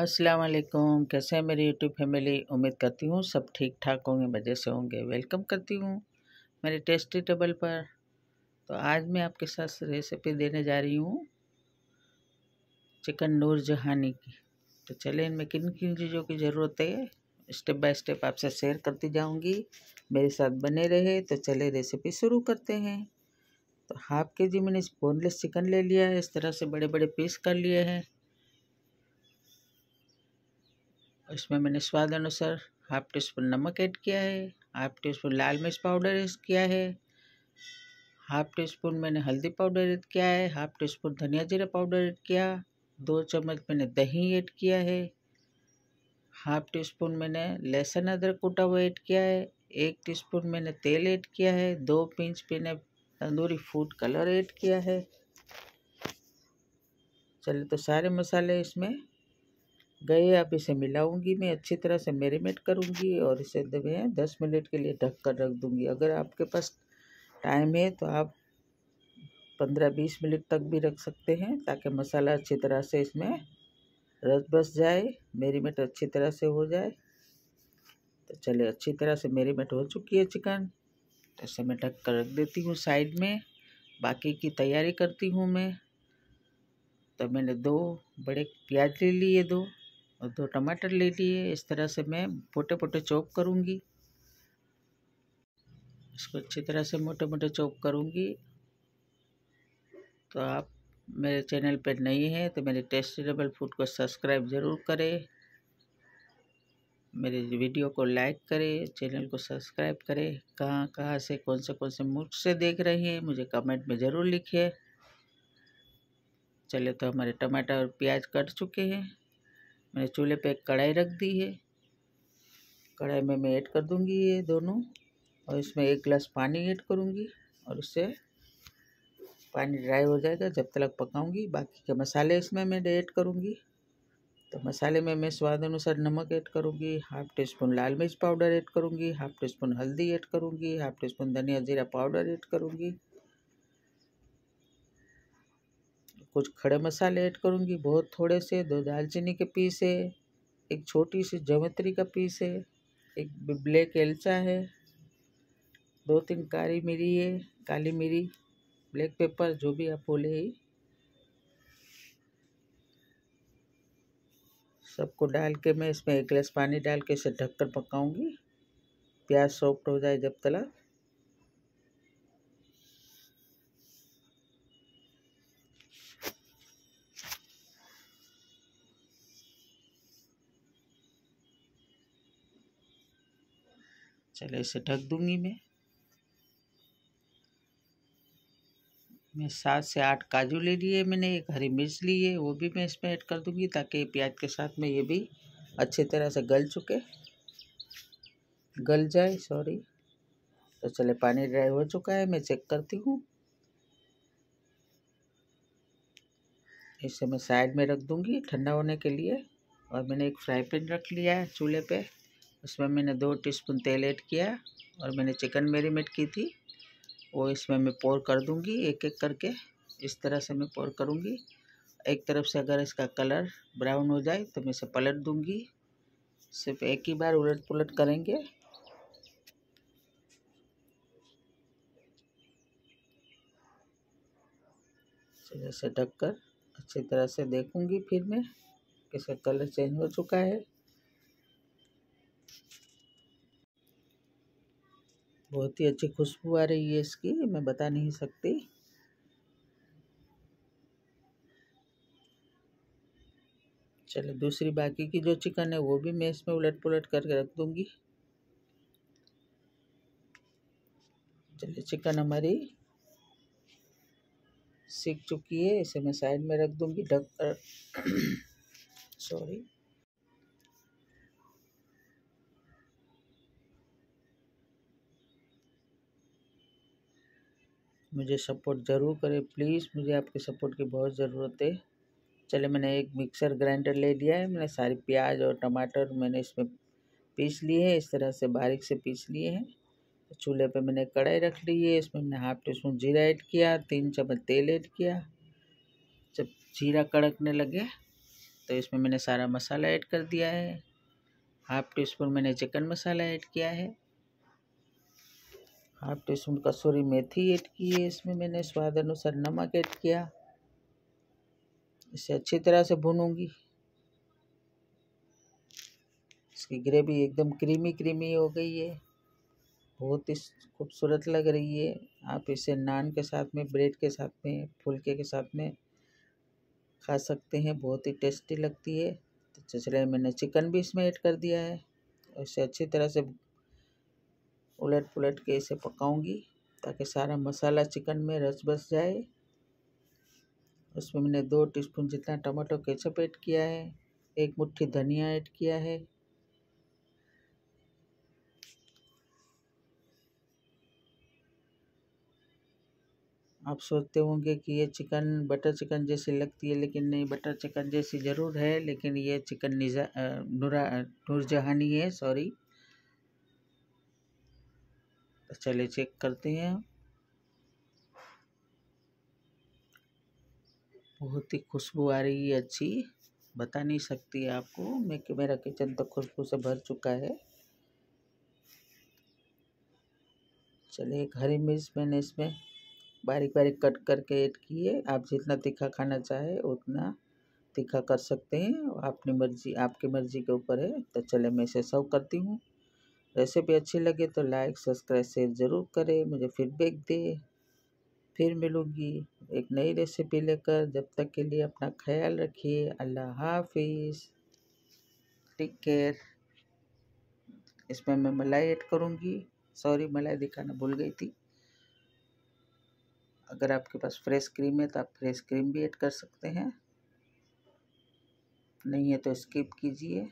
अस्सलाम वालेकुम कैसे हैं मेरी यूट्यूब फैमिली उम्मीद करती हूँ सब ठीक ठाक होंगे मज़े से होंगे वेलकम करती हूँ मेरे टेस्टी टेबल पर तो आज मैं आपके साथ रेसिपी देने जा रही हूँ चिकन नूर जहानी की तो चले इनमें किन किन चीज़ों की ज़रूरत है स्टेप बाय स्टेप आपसे शेयर करती जाऊँगी मेरे साथ बने रहे तो चले रेसिपी शुरू करते हैं तो हाफ के जी मैंने बोनलेस चिकन ले लिया है इस तरह से बड़े बड़े पीस कर लिए हैं इसमें मैंने स्वाद अनुसार हाफ टी स्पून नमक ऐड किया है हाफ टी स्पून लाल मिर्च पाउडर ऐड किया है हाफ टी स्पून मैंने हल्दी पाउडर ऐड किया है हाफ टी स्पून धनिया जीरा पाउडर ऐड किया दो चम्मच मैंने दही ऐड किया है हाफ टी स्पून मैंने लहसुन अदरक कूटा हुआ ऐड किया है एक टी स्पून मैंने तेल ऐड किया है दो पिंच मैंने तंदूरी फूड कलर ऐड किया है चलिए तो सारे मसाले इसमें गए आप इसे मिलाऊंगी मैं अच्छी तरह से मेरीनेट करूंगी और इसे दबे दस मिनट के लिए ढक कर रख दूंगी अगर आपके पास टाइम है तो आप पंद्रह बीस मिनट तक भी रख सकते हैं ताकि मसाला अच्छी तरह से इसमें रस बस जाए मेरीनेट अच्छी तरह से हो जाए तो चले अच्छी तरह से मेरीनेट हो चुकी है चिकन तो इसे मैं ढक कर रख देती हूँ साइड में बाकी की तैयारी करती हूँ मैं तो मैंने दो बड़े प्याज ले लिए दो और दो तो टमाटर ले लिए इस तरह से मैं मोटे मोटे चॉप करूँगी इसको अच्छी तरह से मोटे मोटे चॉप करूँगी तो आप मेरे चैनल पर नहीं हैं तो मेरे टेस्टी फूड को सब्सक्राइब ज़रूर करें मेरे वीडियो को लाइक करें चैनल को सब्सक्राइब करें कहाँ कहाँ से कौन से कौन से मुल्क से देख रहे हैं मुझे कमेंट में ज़रूर लिखिए चले तो हमारे टमाटर और प्याज कट चुके हैं मैंने चूल्हे पे एक कढ़ाई रख दी है कढ़ाई में मैं ऐड कर दूंगी ये दोनों और इसमें एक गिलास पानी ऐड करूंगी और उससे पानी ड्राई हो जाएगा जब तक पकाऊंगी बाकी के मसाले इसमें मैं ऐड करूंगी तो मसाले में मैं स्वाद अनुसार नमक ऐड करूंगी हाफ टी स्पून लाल मिर्च पाउडर ऐड करूंगी हाफ टी स्पून हल्दी ऐड करूंगी हाफ टी स्पून धनिया जीरा पाउडर ऐड करूंगी कुछ खड़े मसाले ऐड करूँगी बहुत थोड़े से दो दालचीनी के पीस है एक छोटी सी जवैत्री का पीस है एक ब्लैक एलचा है दो तीन काली मिरी है काली मिरी ब्लैक पेपर जो भी आप बोले ही सबको डाल के मैं इसमें एक गिलास पानी डाल के इसे ढककर पकाऊंगी प्याज सॉफ्ट हो जाए जब तक चलो इसे ढक दूंगी मैं मैं सात से आठ काजू ले लिए मैंने एक हरी मिर्च ली है वो भी मैं इसमें ऐड कर दूंगी ताकि प्याज के साथ में ये भी अच्छी तरह से गल चुके गल जाए सॉरी तो चले पानी ड्राई हो चुका है मैं चेक करती हूँ इसे मैं साइड में रख दूँगी ठंडा होने के लिए और मैंने एक फ्राई पैन रख लिया है चूल्हे पे उसमें मैंने दो टीस्पून तेल ऐड किया और मैंने चिकन मेरीनेट की थी वो इसमें मैं पोर कर दूंगी एक एक करके इस तरह से मैं पोर करूंगी एक तरफ से अगर इसका कलर ब्राउन हो जाए तो मैं इसे पलट दूंगी सिर्फ एक ही बार उलट पुलट करेंगे जैसे ढककर अच्छी तरह से देखूंगी फिर मैं इसका कलर चेंज हो चुका है बहुत ही अच्छी खुशबू आ रही है इसकी मैं बता नहीं सकती चलो दूसरी बाकी की जो चिकन है वो भी मैं इसमें उलट पुलट करके रख दूंगी चलिए चिकन हमारी सीख चुकी है इसे मैं साइड में रख दूंगी ढक सॉरी मुझे सपोर्ट ज़रूर करें प्लीज़ मुझे आपके सपोर्ट की बहुत ज़रूरत है चले मैंने एक मिक्सर ग्राइंडर ले लिया है मैंने सारी प्याज और टमाटर मैंने इसमें पीस लिए है इस तरह से बारीक से पीस लिए हैं चूल्हे पे मैंने कढ़ाई रख ली है इसमें मैंने हाफ टी स्पून जीरा ऐड किया तीन चम्मच तेल ऐड किया जब जीरा कड़कने लगे तो इसमें मैंने सारा मसाला ऐड कर दिया है हाफ टी स्पून मैंने चिकन मसाला ऐड किया है हाफ टी स्पून कसूरी मेथी ऐड की है इसमें मैंने स्वाद अनुसार नमक ऐड किया इसे अच्छी तरह से भूनूंगी इसकी ग्रेवी एकदम क्रीमी क्रीमी हो गई है बहुत ही खूबसूरत लग रही है आप इसे नान के साथ में ब्रेड के साथ में फुलके के साथ में खा सकते हैं बहुत ही टेस्टी लगती है तो चलिए मैंने चिकन भी इसमें ऐड कर दिया है और इसे अच्छी तरह से उलट पुलट के इसे पकाऊंगी ताकि सारा मसाला चिकन में रस बस जाए उसमें मैंने दो टीस्पून जितना टमाटो केचप ऐड किया है एक मुट्ठी धनिया ऐड किया है आप सोचते होंगे कि ये चिकन बटर चिकन जैसी लगती है लेकिन नहीं बटर चिकन जैसी ज़रूर है लेकिन ये चिकन निजा नूरा नूरजहानी है सॉरी चलिए अच्छा, चेक करते हैं बहुत ही खुशबू आ रही है अच्छी बता नहीं सकती आपको मैं कि मेरा किचन तो खुशबू से भर चुका है चलिए एक हरी मिर्च मैंने इसमें बारीक बारीक कट करके ऐड किए आप जितना तीखा खाना चाहे उतना तीखा कर सकते हैं अपनी मर्जी आपकी मर्जी के ऊपर है तो चले मैं इसे सर्व करती हूँ रेसिपी अच्छी लगे तो लाइक सब्सक्राइब शेयर ज़रूर करें मुझे फीडबैक दे फिर मिलूँगी एक नई रेसिपी लेकर जब तक के लिए अपना ख्याल रखिए अल्लाह हाफिज़ टेक केयर इसमें मैं मलाई ऐड करूँगी सॉरी मलाई दिखाना भूल गई थी अगर आपके पास फ्रेश क्रीम है तो आप फ्रेश क्रीम भी ऐड कर सकते हैं नहीं है तो स्किप कीजिए